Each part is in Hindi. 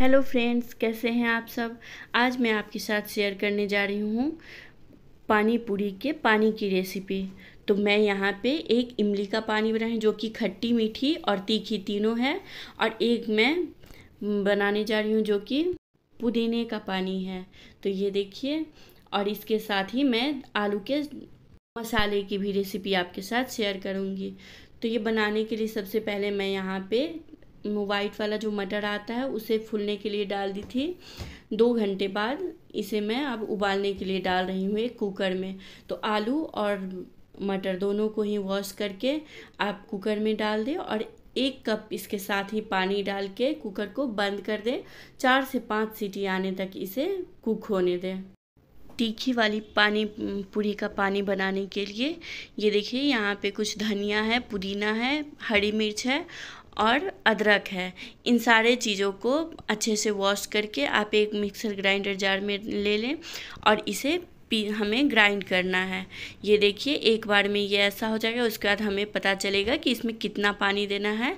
हेलो फ्रेंड्स कैसे हैं आप सब आज मैं आपके साथ शेयर करने जा रही हूँ पानी पूरी के पानी की रेसिपी तो मैं यहाँ पे एक इमली का पानी बनाया जो कि खट्टी मीठी और तीखी तीनों है और एक मैं बनाने जा रही हूँ जो कि पुदीने का पानी है तो ये देखिए और इसके साथ ही मैं आलू के मसाले की भी रेसिपी आपके साथ शेयर करूँगी तो ये बनाने के लिए सबसे पहले मैं यहाँ पे वाइट वाला जो मटर आता है उसे फूलने के लिए डाल दी थी दो घंटे बाद इसे मैं अब उबालने के लिए डाल रही हूँ एक कुकर में तो आलू और मटर दोनों को ही वॉश करके आप कुकर में डाल दें और एक कप इसके साथ ही पानी डाल के कुकर को बंद कर दें चार से पाँच सीटी आने तक इसे कुक होने दें तीखी वाली पानी पूरी का पानी बनाने के लिए ये देखिए यहाँ पे कुछ धनिया है पुदीना है हरी मिर्च है और अदरक है इन सारे चीज़ों को अच्छे से वॉश करके आप एक मिक्सर ग्राइंडर जार में ले लें और इसे पी हमें ग्राइंड करना है ये देखिए एक बार में ये ऐसा हो जाएगा उसके बाद हमें पता चलेगा कि इसमें कितना पानी देना है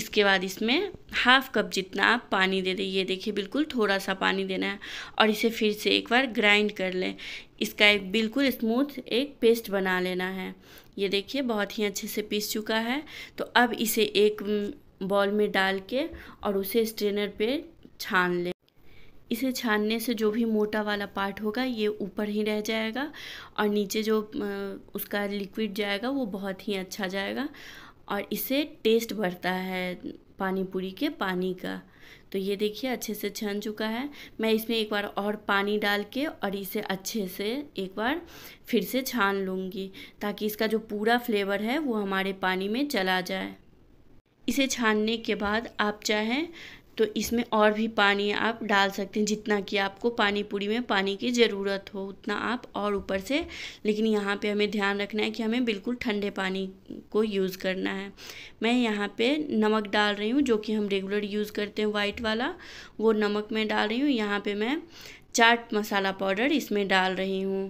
इसके बाद इसमें हाफ कप जितना आप पानी दे दें ये देखिए बिल्कुल थोड़ा सा पानी देना है और इसे फिर से एक बार ग्राइंड कर लें इसका एक बिल्कुल स्मूथ एक पेस्ट बना लेना है ये देखिए बहुत ही अच्छे से पीस चुका है तो अब इसे एक बॉल में डाल के और उसे स्ट्रेनर पे छान लें इसे छानने से जो भी मोटा वाला पार्ट होगा ये ऊपर ही रह जाएगा और नीचे जो उसका लिक्विड जाएगा वो बहुत ही अच्छा जाएगा और इससे टेस्ट बढ़ता है पानी पूरी के पानी का तो ये देखिए अच्छे से छन चुका है मैं इसमें एक बार और पानी डाल के और इसे अच्छे से एक बार फिर से छान लूँगी ताकि इसका जो पूरा फ्लेवर है वो हमारे पानी में चला जाए इसे छानने के बाद आप चाहें तो इसमें और भी पानी आप डाल सकते हैं जितना कि आपको पानी पूरी में पानी की ज़रूरत हो उतना आप और ऊपर से लेकिन यहाँ पे हमें ध्यान रखना है कि हमें बिल्कुल ठंडे पानी को यूज़ करना है मैं यहाँ पे नमक डाल रही हूँ जो कि हम रेगुलर यूज़ करते हैं वाइट वाला वो नमक मैं डाल रही हूँ यहाँ पे मैं चाट मसाला पाउडर इसमें डाल रही हूँ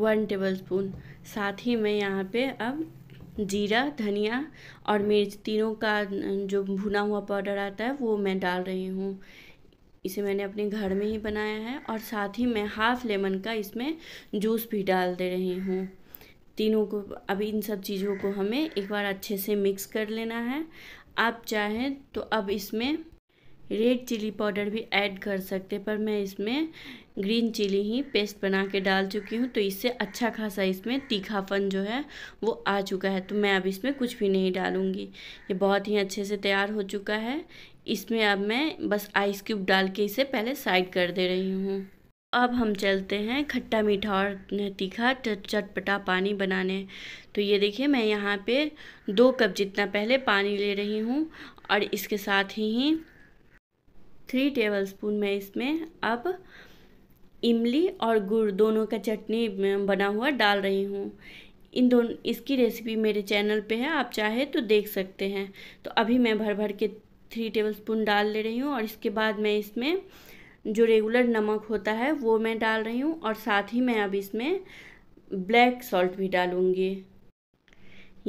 वन टेबल स्पून साथ ही मैं यहाँ पे अब जीरा धनिया और मिर्च तीनों का जो भुना हुआ पाउडर आता है वो मैं डाल रही हूँ इसे मैंने अपने घर में ही बनाया है और साथ ही मैं हाफ़ लेमन का इसमें जूस भी डाल दे रही हूँ तीनों को अब इन सब चीज़ों को हमें एक बार अच्छे से मिक्स कर लेना है आप चाहें तो अब इसमें रेड चिली पाउडर भी ऐड कर सकते पर मैं इसमें ग्रीन चिली ही पेस्ट बना के डाल चुकी हूँ तो इससे अच्छा खासा इसमें तीखापन जो है वो आ चुका है तो मैं अब इसमें कुछ भी नहीं डालूँगी ये बहुत ही अच्छे से तैयार हो चुका है इसमें अब मैं बस आइस क्यूब डाल के इसे पहले साइड कर दे रही हूँ अब हम चलते हैं खट्टा मीठा और तीखा चटपटा पानी बनाने तो ये देखिए मैं यहाँ पे दो कप जितना पहले पानी ले रही हूँ और इसके साथ ही थ्री टेबल स्पून मैं इसमें अब इमली और गुड़ दोनों का चटनी बना हुआ डाल रही हूँ इन दोनों इसकी रेसिपी मेरे चैनल पे है आप चाहे तो देख सकते हैं तो अभी मैं भर भर के थ्री टेबल स्पून डाल ले रही हूँ और इसके बाद मैं इसमें जो रेगुलर नमक होता है वो मैं डाल रही हूँ और साथ ही मैं अब इसमें ब्लैक सॉल्ट भी डालूँगी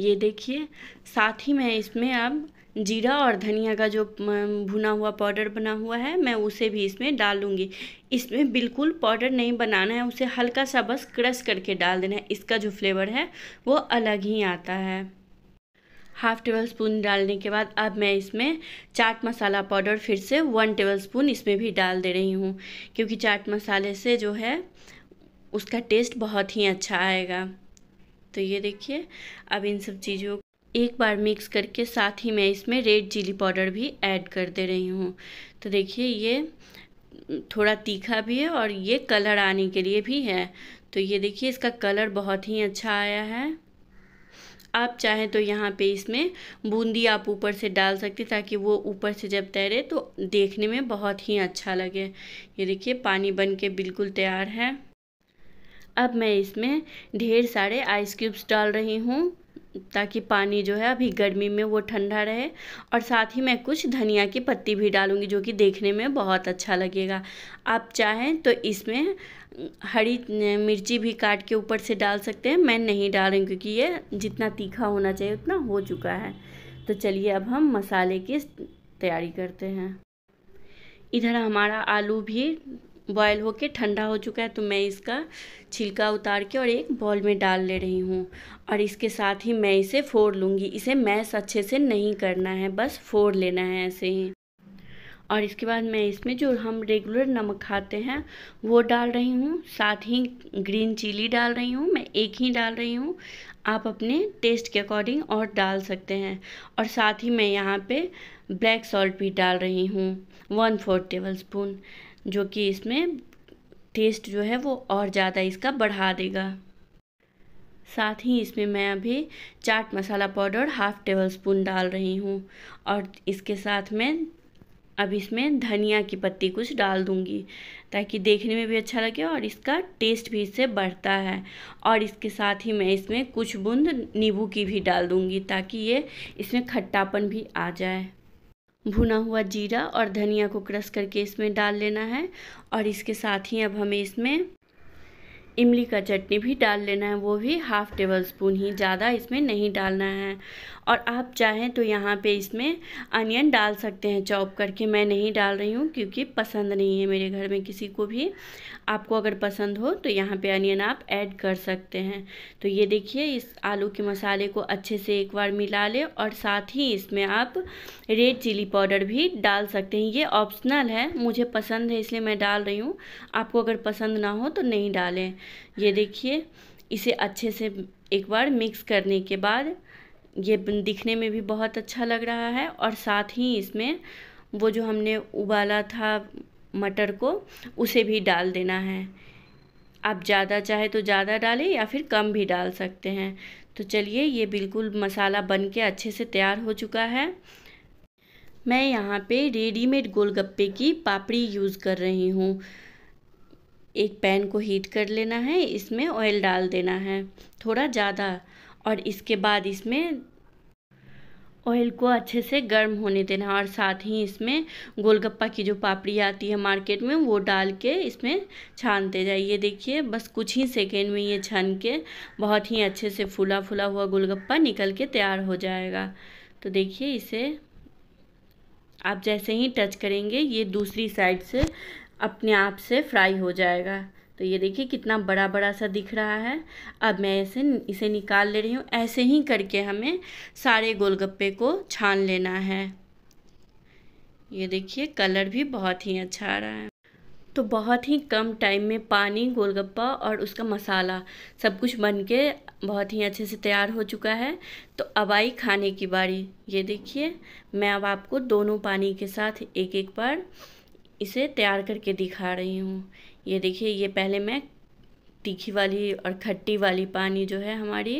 ये देखिए साथ ही मैं इसमें अब जीरा और धनिया का जो भुना हुआ पाउडर बना हुआ है मैं उसे भी इसमें डाल दूँगी इसमें बिल्कुल पाउडर नहीं बनाना है उसे हल्का सा बस क्रश करके डाल देना है इसका जो फ्लेवर है वो अलग ही आता है हाफ़ टेबल स्पून डालने के बाद अब मैं इसमें चाट मसाला पाउडर फिर से वन टेबल स्पून इसमें भी डाल दे रही हूँ क्योंकि चाट मसाले से जो है उसका टेस्ट बहुत ही अच्छा आएगा तो ये देखिए अब इन सब चीज़ों एक बार मिक्स करके साथ ही मैं इसमें रेड चिली पाउडर भी ऐड कर दे रही हूँ तो देखिए ये थोड़ा तीखा भी है और ये कलर आने के लिए भी है तो ये देखिए इसका कलर बहुत ही अच्छा आया है आप चाहें तो यहाँ पे इसमें बूंदी आप ऊपर से डाल सकते ताकि वो ऊपर से जब तैरे तो देखने में बहुत ही अच्छा लगे ये देखिए पानी बन के बिल्कुल तैयार है अब मैं इसमें ढेर सारे आइस क्यूब्स डाल रही हूँ ताकि पानी जो है अभी गर्मी में वो ठंडा रहे और साथ ही मैं कुछ धनिया की पत्ती भी डालूँगी जो कि देखने में बहुत अच्छा लगेगा आप चाहें तो इसमें हरी मिर्ची भी काट के ऊपर से डाल सकते हैं मैं नहीं डालूँगी क्योंकि ये जितना तीखा होना चाहिए उतना हो चुका है तो चलिए अब हम मसाले की तैयारी करते हैं इधर हमारा आलू भी बॉयल होके ठंडा हो चुका है तो मैं इसका छिलका उतार के और एक बॉल में डाल ले रही हूँ और इसके साथ ही मैं इसे फोड़ लूँगी इसे मैस अच्छे से नहीं करना है बस फोड़ लेना है ऐसे ही और इसके बाद मैं इसमें जो हम रेगुलर नमक खाते हैं वो डाल रही हूँ साथ ही ग्रीन चिली डाल रही हूँ मैं एक ही डाल रही हूँ आप अपने टेस्ट के अकॉर्डिंग और डाल सकते हैं और साथ ही मैं यहाँ पे ब्लैक सॉल्ट भी डाल रही हूँ वन फोर टेबल स्पून जो कि इसमें टेस्ट जो है वो और ज़्यादा इसका बढ़ा देगा साथ ही इसमें मैं अभी chaat masala powder half tablespoon डाल रही हूँ और इसके साथ में अब इसमें धनिया की पत्ती कुछ डाल दूंगी ताकि देखने में भी अच्छा लगे और इसका टेस्ट भी इससे बढ़ता है और इसके साथ ही मैं इसमें कुछ बूंद नींबू की भी डाल दूंगी ताकि ये इसमें खट्टापन भी आ जाए भुना हुआ जीरा और धनिया को क्रश करके इसमें डाल लेना है और इसके साथ ही अब हमें इसमें इमली का चटनी भी डाल लेना है वो भी हाफ़ टेबल स्पून ही ज़्यादा इसमें नहीं डालना है और आप चाहें तो यहाँ पे इसमें अनियन डाल सकते हैं चॉप करके मैं नहीं डाल रही हूँ क्योंकि पसंद नहीं है मेरे घर में किसी को भी आपको अगर पसंद हो तो यहाँ पे अनियन आप ऐड कर सकते हैं तो ये देखिए इस आलू के मसाले को अच्छे से एक बार मिला लें और साथ ही इसमें आप रेड चिली पाउडर भी डाल सकते हैं ये ऑप्शनल है मुझे पसंद है इसलिए मैं डाल रही हूँ आपको अगर पसंद ना हो तो नहीं डालें ये देखिए इसे अच्छे से एक बार मिक्स करने के बाद ये दिखने में भी बहुत अच्छा लग रहा है और साथ ही इसमें वो जो हमने उबाला था मटर को उसे भी डाल देना है आप ज़्यादा चाहे तो ज़्यादा डालें या फिर कम भी डाल सकते हैं तो चलिए ये बिल्कुल मसाला बन के अच्छे से तैयार हो चुका है मैं यहाँ पे रेडीमेड गोलगप्पे की पापड़ी यूज़ कर रही हूँ एक पैन को हीट कर लेना है इसमें ऑयल डाल देना है थोड़ा ज़्यादा और इसके बाद इसमें ऑयल को अच्छे से गर्म होने देना और साथ ही इसमें गोलगप्पा की जो पापड़ी आती है मार्केट में वो डाल के इसमें छानते जाइए देखिए बस कुछ ही सेकेंड में ये छान के बहुत ही अच्छे से फूला फूला हुआ गोलगप्पा निकल के तैयार हो जाएगा तो देखिए इसे आप जैसे ही टच करेंगे ये दूसरी साइड से अपने आप से फ्राई हो जाएगा तो ये देखिए कितना बड़ा बड़ा सा दिख रहा है अब मैं इसे इसे निकाल ले रही हूँ ऐसे ही करके हमें सारे गोलगप्पे को छान लेना है ये देखिए कलर भी बहुत ही अच्छा आ रहा है तो बहुत ही कम टाइम में पानी गोलगप्पा और उसका मसाला सब कुछ बन के बहुत ही अच्छे से तैयार हो चुका है तो अब आई खाने की बारी ये देखिए मैं अब आपको दोनों पानी के साथ एक एक बार इसे तैयार करके दिखा रही हूँ ये देखिए ये पहले मैं तीखी वाली और खट्टी वाली पानी जो है हमारी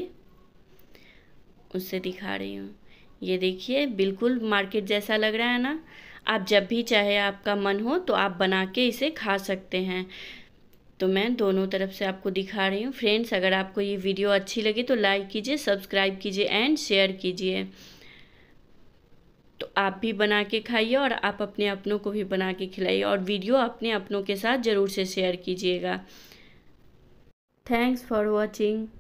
उससे दिखा रही हूँ ये देखिए बिल्कुल मार्केट जैसा लग रहा है ना आप जब भी चाहे आपका मन हो तो आप बना के इसे खा सकते हैं तो मैं दोनों तरफ से आपको दिखा रही हूँ फ्रेंड्स अगर आपको ये वीडियो अच्छी लगी तो लाइक कीजिए सब्सक्राइब कीजिए एंड शेयर कीजिए तो आप भी बना के खाइए और आप अपने अपनों को भी बना के खिलाइए और वीडियो अपने अपनों के साथ ज़रूर से शेयर कीजिएगा थैंक्स फॉर वॉचिंग